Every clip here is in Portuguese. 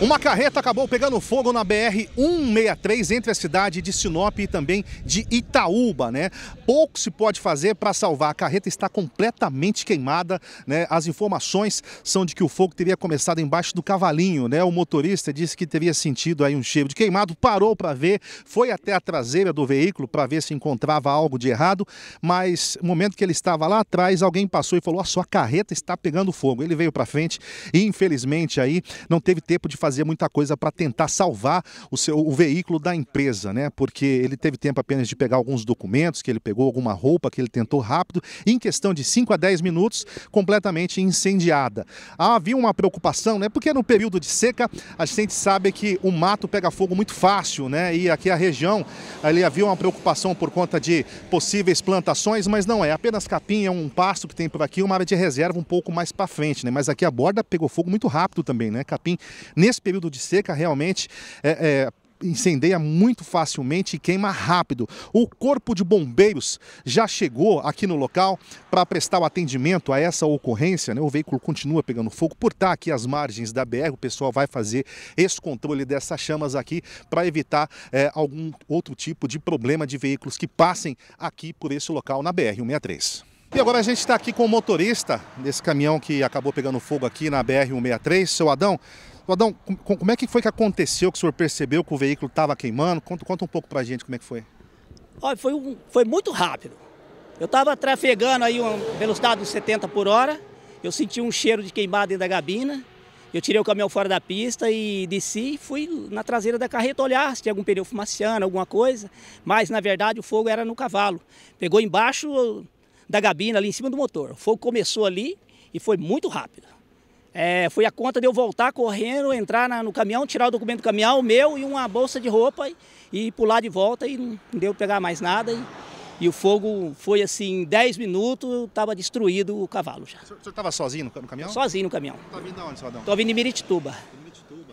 Uma carreta acabou pegando fogo na BR-163 entre a cidade de Sinop e também de Itaúba, né? Pouco se pode fazer para salvar. A carreta está completamente queimada, né? As informações são de que o fogo teria começado embaixo do cavalinho, né? O motorista disse que teria sentido aí um cheiro de queimado, parou para ver, foi até a traseira do veículo para ver se encontrava algo de errado, mas no momento que ele estava lá atrás, alguém passou e falou: "A sua carreta está pegando fogo". Ele veio para frente e infelizmente aí não teve tempo de fazer fazer muita coisa para tentar salvar o seu o veículo da empresa, né? Porque ele teve tempo apenas de pegar alguns documentos que ele pegou, alguma roupa que ele tentou rápido, e em questão de 5 a 10 minutos, completamente incendiada. Havia uma preocupação, né? Porque no período de seca, a gente sabe que o mato pega fogo muito fácil, né? E aqui a região, ali havia uma preocupação por conta de possíveis plantações, mas não é apenas capim, é um pasto que tem por aqui, uma área de reserva um pouco mais para frente, né? Mas aqui a borda pegou fogo muito rápido também, né? Capim nesse nesse período de seca realmente é, é incendeia muito facilmente e queima rápido. O Corpo de Bombeiros já chegou aqui no local para prestar o atendimento a essa ocorrência. Né? O veículo continua pegando fogo. Por estar tá aqui às margens da BR, o pessoal vai fazer esse controle dessas chamas aqui para evitar é, algum outro tipo de problema de veículos que passem aqui por esse local na BR-163. E agora a gente está aqui com o motorista desse caminhão que acabou pegando fogo aqui na BR-163. Seu Adão, o como é que foi que aconteceu que o senhor percebeu que o veículo estava queimando? Conta, conta um pouco para a gente como é que foi. Olha, foi, um, foi muito rápido. Eu estava trafegando aí uma velocidade de 70 por hora, eu senti um cheiro de queimado dentro da gabina, eu tirei o caminhão fora da pista e desci e fui na traseira da carreta olhar se tinha algum pneu fumaciano, alguma coisa, mas na verdade o fogo era no cavalo. Pegou embaixo da gabina, ali em cima do motor. O fogo começou ali e foi muito rápido. É, foi a conta de eu voltar correndo, entrar na, no caminhão, tirar o documento do caminhão, meu e uma bolsa de roupa e, e pular de volta e não deu pegar mais nada. E, e o fogo foi assim, em 10 minutos, estava destruído o cavalo já. O senhor estava sozinho no, no, caminhão? Sozinho no caminhão. Está vindo de onde, senhor Adão? Estou vindo de Mirituba.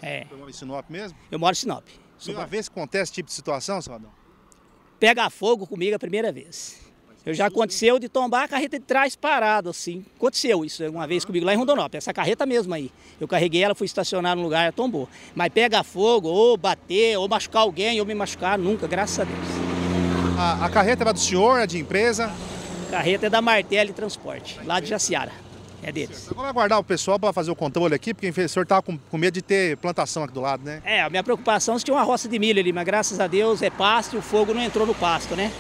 É. eu moro em Sinop mesmo? Eu moro em Sinop. Primeira vez que acontece esse tipo de situação, senhor Adão? Pega fogo comigo a primeira vez já aconteceu de tombar a carreta de trás parada, assim. Aconteceu isso uma vez comigo lá em Rondonópolis, essa carreta mesmo aí. Eu carreguei ela, fui estacionar no lugar, ela tombou. Mas pega fogo, ou bater, ou machucar alguém, ou me machucar, nunca, graças a Deus. A, a carreta é do senhor, é de empresa? A carreta é da Martelli Transporte, lá de Jaciara. É deles. Vamos aguardar o pessoal para fazer o controle aqui, porque o senhor estava tá com, com, medo de ter plantação aqui do lado, né? É, a minha preocupação é se tinha uma roça de milho ali, mas graças a Deus é pasto e o fogo não entrou no pasto, né?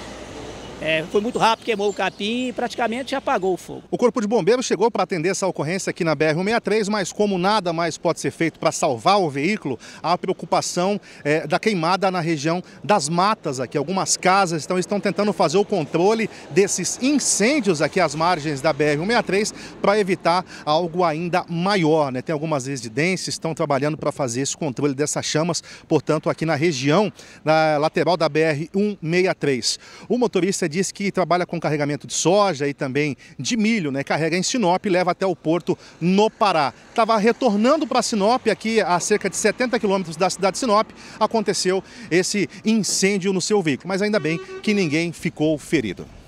É, foi muito rápido, queimou o capim e praticamente apagou o fogo. O Corpo de Bombeiros chegou para atender essa ocorrência aqui na BR-163, mas como nada mais pode ser feito para salvar o veículo, há a preocupação é, da queimada na região das matas aqui. Algumas casas estão, estão tentando fazer o controle desses incêndios aqui às margens da BR-163 para evitar algo ainda maior. Né? Tem algumas residências que estão trabalhando para fazer esse controle dessas chamas, portanto, aqui na região, na lateral da BR-163. O motorista diz que trabalha com carregamento de soja e também de milho, né? Carrega em Sinop e leva até o porto no Pará. Estava retornando para Sinop, aqui a cerca de 70 quilômetros da cidade de Sinop, aconteceu esse incêndio no seu veículo. Mas ainda bem que ninguém ficou ferido.